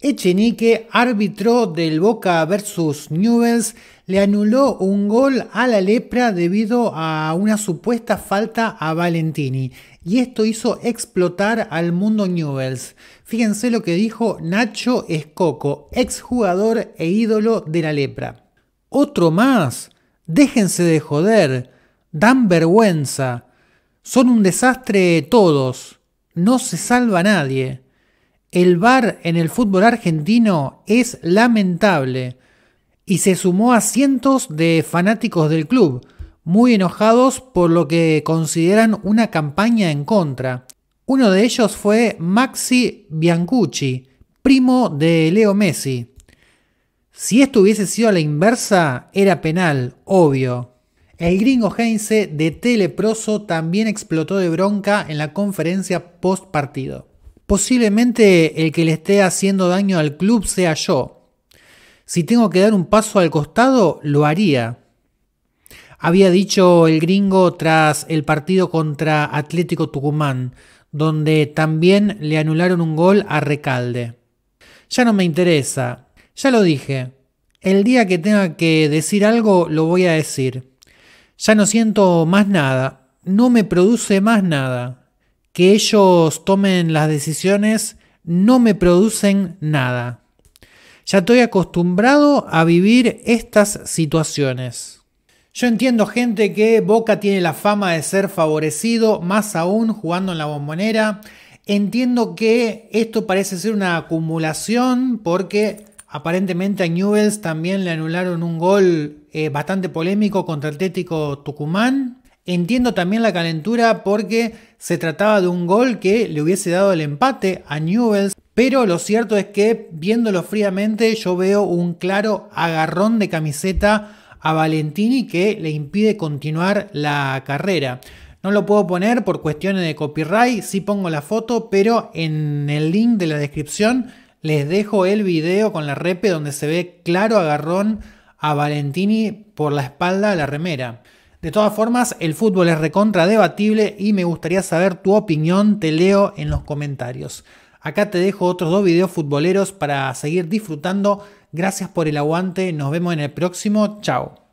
Echenique, árbitro del Boca versus Newells, le anuló un gol a la lepra debido a una supuesta falta a Valentini. Y esto hizo explotar al mundo Newells. Fíjense lo que dijo Nacho Escoco, exjugador e ídolo de la lepra. Otro más. Déjense de joder. Dan vergüenza. Son un desastre todos. No se salva nadie. El bar en el fútbol argentino es lamentable y se sumó a cientos de fanáticos del club, muy enojados por lo que consideran una campaña en contra. Uno de ellos fue Maxi Biancucci, primo de Leo Messi. Si esto hubiese sido a la inversa, era penal, obvio. El gringo Heinze de Teleproso también explotó de bronca en la conferencia post partido. Posiblemente el que le esté haciendo daño al club sea yo. Si tengo que dar un paso al costado, lo haría. Había dicho el gringo tras el partido contra Atlético Tucumán, donde también le anularon un gol a Recalde. Ya no me interesa, ya lo dije. El día que tenga que decir algo, lo voy a decir. Ya no siento más nada, no me produce más nada que ellos tomen las decisiones no me producen nada. Ya estoy acostumbrado a vivir estas situaciones. Yo entiendo gente que Boca tiene la fama de ser favorecido, más aún jugando en la bombonera. Entiendo que esto parece ser una acumulación porque aparentemente a Newells también le anularon un gol eh, bastante polémico contra el Tético Tucumán. Entiendo también la calentura porque se trataba de un gol que le hubiese dado el empate a Newells, pero lo cierto es que viéndolo fríamente yo veo un claro agarrón de camiseta a Valentini que le impide continuar la carrera. No lo puedo poner por cuestiones de copyright, sí pongo la foto, pero en el link de la descripción les dejo el video con la repe donde se ve claro agarrón a Valentini por la espalda a la remera. De todas formas, el fútbol es recontra debatible y me gustaría saber tu opinión, te leo en los comentarios. Acá te dejo otros dos videos futboleros para seguir disfrutando. Gracias por el aguante, nos vemos en el próximo, chao.